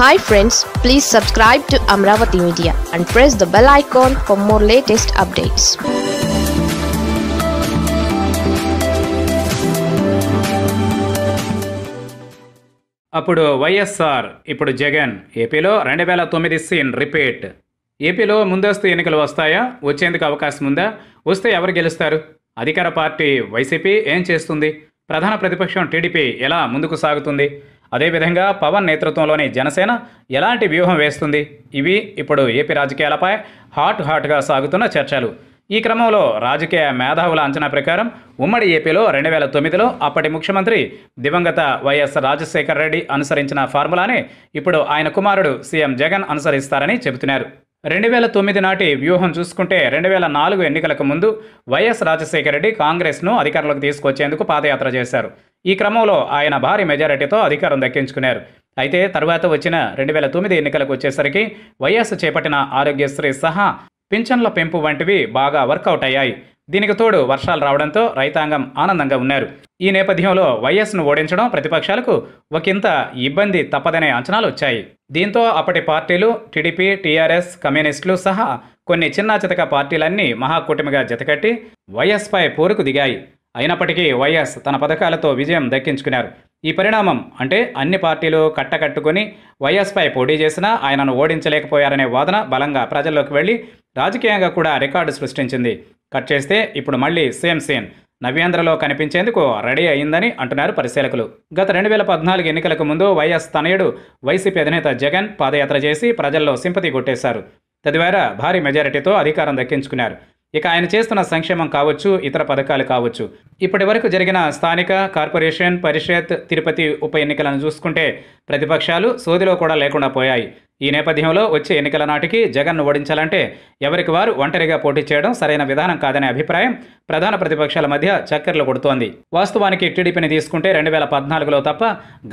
hi friends please subscribe to Amaravati media and press the bell icon for more latest updates అప్పుడు YSR ఇప్పుడు జగన్ ఏపీలో రెండు వేల తొమ్మిది సీన్ రిపీట్ ఏపీలో ముందస్తు ఎన్నికలు వస్తాయా వచ్చేందుకు అవకాశం ఉందా వస్తే ఎవరు గెలుస్తారు అధికార పార్టీ వైసీపీ ఏం చేస్తుంది ప్రధాన ప్రతిపక్షం టీడీపీ ఎలా ముందుకు సాగుతుంది అదేవిధంగా పవన్ నేతృత్వంలోని జనసేన ఎలాంటి వ్యూహం వేస్తుంది ఇవి ఇప్పుడు ఏపీ రాజకీయాలపై హాట్ హాట్గా సాగుతున్న చర్చలు ఈ క్రమంలో రాజకీయ మేధావుల అంచనా ప్రకారం ఉమ్మడి ఏపీలో రెండు వేల తొమ్మిదిలో అప్పటి ముఖ్యమంత్రి దివంగత వైఎస్ రాజశేఖర రెడ్డి అనుసరించిన ఫార్ములానే ఇప్పుడు ఆయన కుమారుడు సీఎం జగన్ అనుసరిస్తారని చెబుతున్నారు రెండు వేల తొమ్మిది నాటి వ్యూహం చూసుకుంటే రెండు వేల నాలుగు ఎన్నికలకు ముందు వైఎస్ రాజశేఖర రెడ్డి కాంగ్రెస్ను అధికారంలోకి తీసుకొచ్చేందుకు పాదయాత్ర చేశారు ఈ క్రమంలో ఆయన భారీ మెజారిటీతో అధికారం దక్కించుకున్నారు అయితే తర్వాత వచ్చిన రెండు వేల తొమ్మిది ఎన్నికలకు వచ్చేసరికి వైఎస్ చేపట్టిన ఆరోగ్యశ్రీ సహా పింఛన్ల పెంపు వంటివి బాగా వర్కౌట్ అయ్యాయి దీనికి తోడు వర్షాలు రావడంతో రైతాంగం ఆనందంగా ఉన్నారు ఈ నేపథ్యంలో వైఎస్ను ఓడించడం ప్రతిపక్షాలకు ఒకంత ఇబ్బంది తప్పదనే అంచనాలు వచ్చాయి దీంతో అప్పటి పార్టీలు టీడీపీ టీఆర్ఎస్ కమ్యూనిస్టులు సహా కొన్ని చిన్నా చితక పార్టీలన్నీ మహాకూటమిగా జతకట్టి వైఎస్పై పోరుకు దిగాయి అయినప్పటికీ వైఎస్ తన పథకాలతో విజయం దక్కించుకున్నారు ఈ పరిణామం అంటే అన్ని పార్టీలు కట్టకట్టుకుని వైఎస్పై పోటీ చేసినా ఆయనను ఓడించలేకపోయారనే వాదన బలంగా ప్రజల్లోకి వెళ్ళి రాజకీయంగా కూడా రికార్డు సృష్టించింది కట్ చేస్తే ఇప్పుడు మళ్ళీ సేమ్ సీన్ నవ్యాంధ్రలో కనిపించేందుకు రెడీ అయిందని అంటున్నారు పరిశీలకులు గత రెండు వేల పద్నాలుగు ఎన్నికలకు ముందు వైఎస్ తనయుడు వైసీపీ అధినేత జగన్ పాదయాత్ర చేసి ప్రజల్లో సింపతి కొట్టేశారు తద్వారా భారీ మెజారిటీతో అధికారం దక్కించుకున్నారు ఇక ఆయన చేస్తున్న సంక్షేమం కావచ్చు ఇతర పథకాలు కావచ్చు ఇప్పటి వరకు జరిగిన స్థానిక కార్పొరేషన్ పరిషత్ తిరుపతి ఉప ఎన్నికలను చూసుకుంటే ప్రతిపక్షాలు సోదిలో కూడా లేకుండా పోయాయి ఈ నేపథ్యంలో వచ్చే ఎన్నికల నాటికి జగన్ను ఓడించాలంటే ఎవరికి వారు ఒంటరిగా పోటీ చేయడం సరైన విధానం కాదనే అభిప్రాయం ప్రధాన ప్రతిపక్షాల మధ్య చక్కెరలు కొడుతోంది వాస్తవానికి టీడీపీని తీసుకుంటే రెండు వేల పద్నాలుగులో తప్ప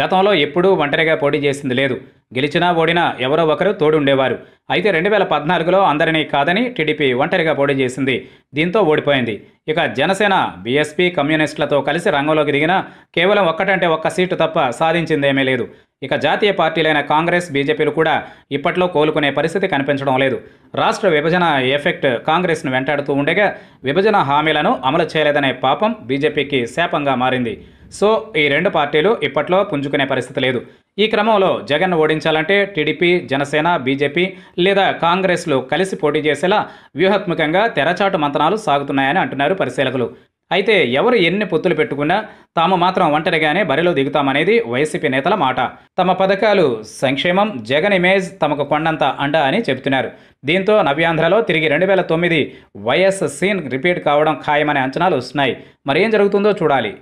గతంలో ఎప్పుడూ ఒంటరిగా పోటీ చేసింది లేదు గెలిచినా ఓడినా ఎవరో ఒకరు తోడుండేవారు అయితే రెండు వేల పద్నాలుగులో అందరినీ కాదని టీడీపీ ఒంటరిగా పోటీ చేసింది దీంతో ఓడిపోయింది ఇక జనసేన బీఎస్పీ కమ్యూనిస్టులతో కలిసి రంగంలోకి దిగిన కేవలం ఒక్కటంటే ఒక్క సీటు తప్ప సాధించిందేమీ లేదు ఇక జాతీయ పార్టీలైన కాంగ్రెస్ బీజేపీలు కూడా ఇప్పట్లో కోలుకునే పరిస్థితి కనిపించడం లేదు రాష్ట్ర విభజన ఎఫెక్ట్ కాంగ్రెస్ను వెంటాడుతూ ఉండగా విభజన హామీలను అమలు చేయలేదనే పాపం బీజేపీకి శాపంగా మారింది సో ఈ రెండు పార్టీలు ఇప్పట్లో పుంజుకునే పరిస్థితి లేదు ఈ క్రమంలో జగన్ ఓడించాలంటే టీడీపీ జనసేన బీజేపీ లేదా కాంగ్రెస్లు కలిసి పోటీ చేసేలా వ్యూహాత్మకంగా తెరచాటు మంతనాలు సాగుతున్నాయని అంటున్నారు పరిశీలకులు అయితే ఎవరు ఎన్ని పొత్తులు పెట్టుకున్నా తాము మాత్రం ఒంటరిగానే బరిలో దిగుతామనేది వైసీపీ నేతల మాట తమ పథకాలు సంక్షేమం జగన్ ఇమేజ్ తమకు కొండంత అండ అని చెబుతున్నారు దీంతో నవ్యాంధ్రలో తిరిగి రెండు వేల తొమ్మిది వైఎస్ సీన్ రిపీట్ కావడం ఖాయమనే అంచనాలు వస్తున్నాయి మరి ఏం జరుగుతుందో చూడాలి